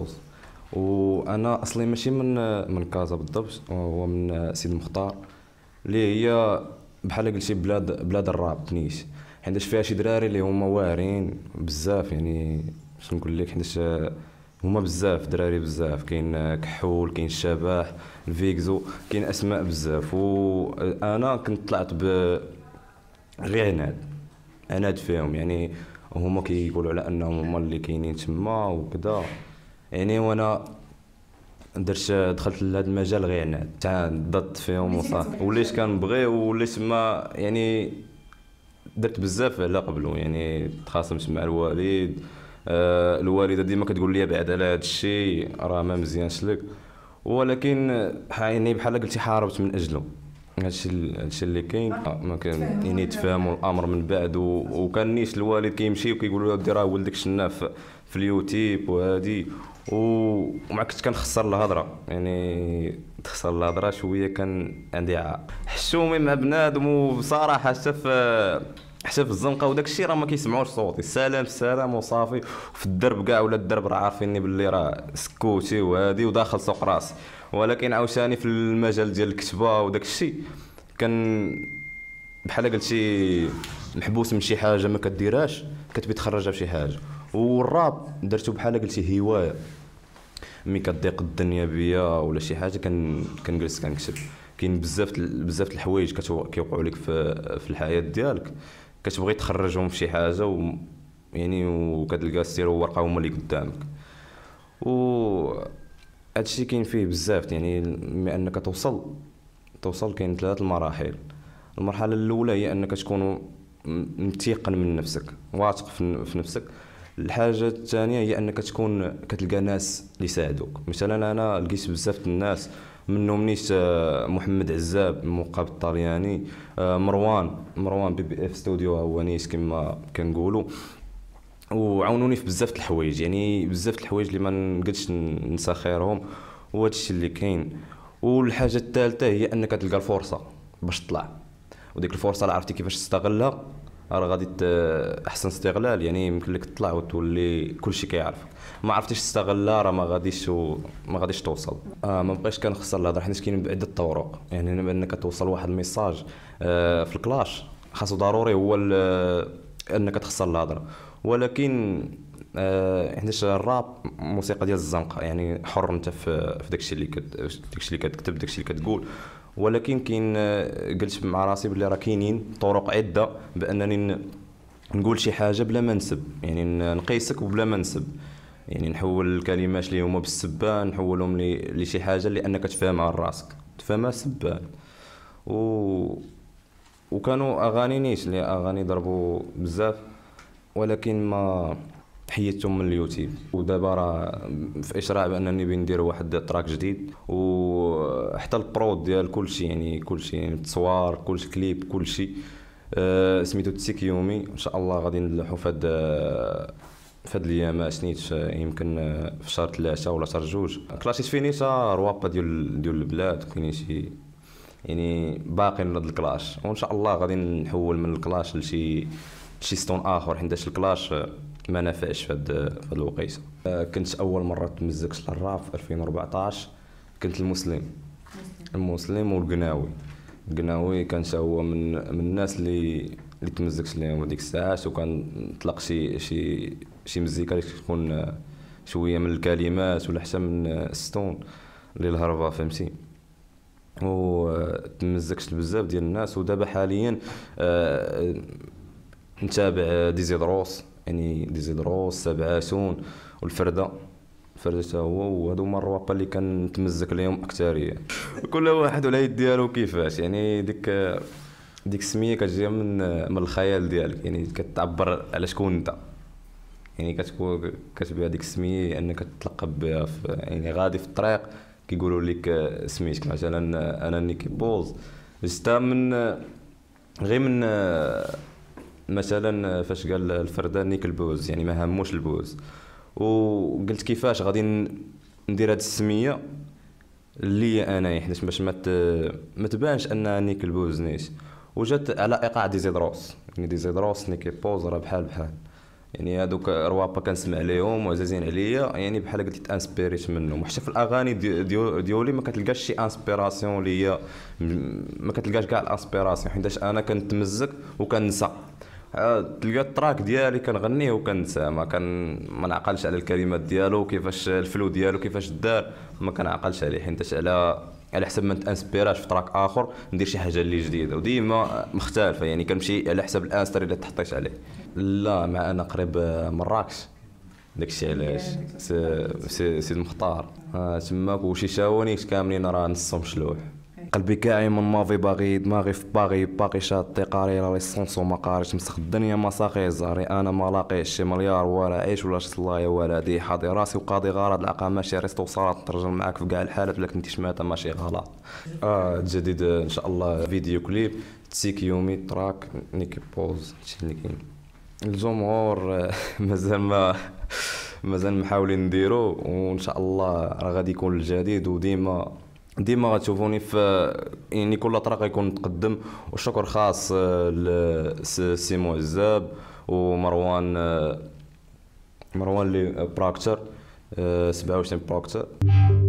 2014 وانا اصلي ماشي من من كازا بالضبط هو من سيد المختار اللي هي بحال شي بلاد بلاد الراب تنيش حيتاش فيها شي دراري اللي هما واعرين بزاف يعني باش نقول لك حيتاش هما بزاف دراري بزاف كاين كحول كاين الشباح الفيكزو كاين اسماء بزاف وانا كنت طلعت ب غير عناد عناد فيهم يعني هما كيقولوا على انهم هما اللي كاينين تما وكذا يعني وانا درت دخلت لهذا المجال غير يعني تاع ضدت فيهم وصافي وليت كنبغي وليت ما يعني درت بزاف على قبله يعني تخاصمت مع الوالد آه الوالده ديما كتقول لي بعد على هذا الشيء راه ما مزيانش لك ولكن يعني بحال قلتي حاربت من اجله هادشي هادشي اللي كاين آه، ما كان يعني تفاهموا الامر من بعد وكان نيش الوالد كيمشي وكيقول له دير راه ولدك شناف في اليوتيوب وهادي وما كنت كنخسر الهضره يعني تخسر الهضره شويه كان عندي حشومي مع بنادم وبصراحه حتى في حتى في الزنقه وداك الشيء راه ما كيسمعوش صوتي السلام السلام وصافي في الدرب كاع ولا الدرب راه عارفيني باللي راه سكوتي وهادي وداخل سوق راسي ولكن عاوتاني في المجال ديال الكتابه وداك الشيء كان بحال قلتي محبوس من شي حاجه ما كديرهاش كتبي تخرجها بشي حاجه والراب درته بحال قلتي هوايه مي كضيق الدنيا بيا ولا شي حاجه كان كنجلس كنكتب كاين بزاف بزاف الحوايج كيوقعوا لك في, في الحياه ديالك كتبغي تخرجهم في شي حاجه و يعني وكتلقى السير ورقه هما اللي قدامك و هادشي كاين فيه بزاف يعني مي انك توصل توصل كاين ثلاث مراحل المرحله الاولى هي انك تكون متيقن من نفسك واثق في نفسك الحاجه الثانيه هي انك تكون كتلقى ناس اللي يساعدوك مثلا انا لقيت بزاف الناس منهم نيت آه، محمد عزاب المقاب الطلياني آه، مروان مروان بي بي اف ستوديو هو نيت كما كنقولوا وعاونوني في بزاف الحوايج يعني بزاف الحوايج اللي ما نقدش ننسى خيرهم وهذا الشيء اللي كاين والحاجه الثالثه هي انك تلقى الفرصه باش تطلع وديك الفرصه عرفتي كيفاش تستغلها راه غادي احسن استغلال يعني يمكن لك تطلع وتولي كلشي كيعرفك ما عرفتيش تستغلها راه ما غاديش و... ما غاديش توصل آه ما بقيتش كنخسر الهضره حيت كاين عده طرق يعني لما انك توصل واحد الميساج آه في الكلاش خاصو ضروري هو انك تخسر الهضره ولكن آه حيتاش الراب موسيقى ديال الزنقه يعني حر انت في داكشي اللي داكشي اللي كتكتب داكشي اللي كتقول ولكن كاين آه، قلت مع راسي بلي راه كاينين طرق عده بانني نقول شي حاجه بلا ما نسب يعني نقيسك وبلا ما نسب يعني نحول الكلمات اللي هما بالسبان نحولهم لشي حاجه اللي انك تفهمها راسك تفهمها سبان و وكانوا اغاني نيش اللي اغاني ضربوا بزاف ولكن ما تحيدتهم من اليوتيوب ودابا راه في اشراع بانني ندير واحد تراك جديد وحتى البرود ديال كلشي يعني كلشي يعني التصوير كل كليب كلشي أه سميتو تسيك يومي ان شاء الله غادي نلوحو في هاد في هاد الايام سنيت آه، يمكن آه، في شهر ثلاثة ولا شهر جوج كلاسيس فينيسا روابا ديال ديال البلاد كاين شي يعني باقي من هاد الكلاش وان شاء الله غادي نحول من الكلاش لشي شي ستون اخر حيتاش الكلاش آه، ما نافعش في هذه الوقيته آه، كنت اول مره تمزقت للراب في 2014 كنت المسلم المسلم والقناوي القناوي كان هو من من الناس اللي اللي تمزقت لهم هذيك الساعات وكان نطلق شي شي شي مزيكا اللي تكون شويه من الكلمات ولا حتى من الستون اللي الهربه فهمتي و وتمزقت آه، بزاف ديال الناس ودابا حاليا آه، نتابع ديزي دروس يعني ديزيدروس سبعاسون والفرده الفرده حتى هو وهادو هما الروابا اللي كنتمزك ليهم اكثريه يعني. كل واحد على يد ديالو كيفاش يعني ديك ديك السميه كتجي من من الخيال ديالك يعني كتعبر على شكون انت يعني كتكون كتبيع ديك السميه انك تلقب بها يعني غادي في الطريق كيقولوا لك سميتك مثلا انا نيكي بوز جبتها من غير من مثلا آه، فاش قال نيك البوز يعني ما هموش البوز وقلت كيفاش غادي ندير هاد السميه لي انايا حيت باش ما ما تبانش انها نيك البوز نيش وجات على ايقاع زيدروس يعني زيدروس نيك بوز راه بحال بحال يعني هذوك روابا كنسمع ليهم وعزازين عليا يعني بحال قلت تانسبيريت منهم وحتى في الاغاني ديولي ديو ما كتلقاش شي انسبيراسيون ليا ما كتلقاش كاع الانسبيراسيون حيتاش انا كنتمزك وكنسى آه، تلقى التراك ديالي كنغنيه ما كان ما نعقلش على الكلمات ديالو كيفاش الفلو ديالو كيفاش دار ما كنعقلش عليه حيت على على حسب ما نتانسبيراش في تراك اخر ندير شي حاجه اللي جديده وديما مختلفه يعني كنمشي على حسب الانستر اللي تحطيت عليه لا مع انا قريب آه، مراكش داكشي علاش سيد مختار آه، تماك وشي شاونيش كاملين راه نصهم شلوح قلبي كاعي من مافي باغي دماغي في باغي باقي شاط تقاري راه ليسونس وما قاريش مسخ الدنيا ما ساقي زهري انا ما لاقيش شي مليار ولا عيش ولا صلايه ولا دي حاضي راسي وقاضي غرض العقا ماشي ريستو صارت نترجم معاك في كاع الحالات ولكن انت شماته ماشي غلط اه جديد ان شاء الله فيديو كليب تسيك يومي تراك نيكي بوز هادشي كاين الجمهور مازال ما مازال محاولين نديرو وان شاء الله راه غادي يكون الجديد وديما ديما غتشوفوني في يعني كل طرق يكون تقدم والشكر خاص آه، لسيمو عزاب ومروان آه، مروان لي براكتر 27 براكتر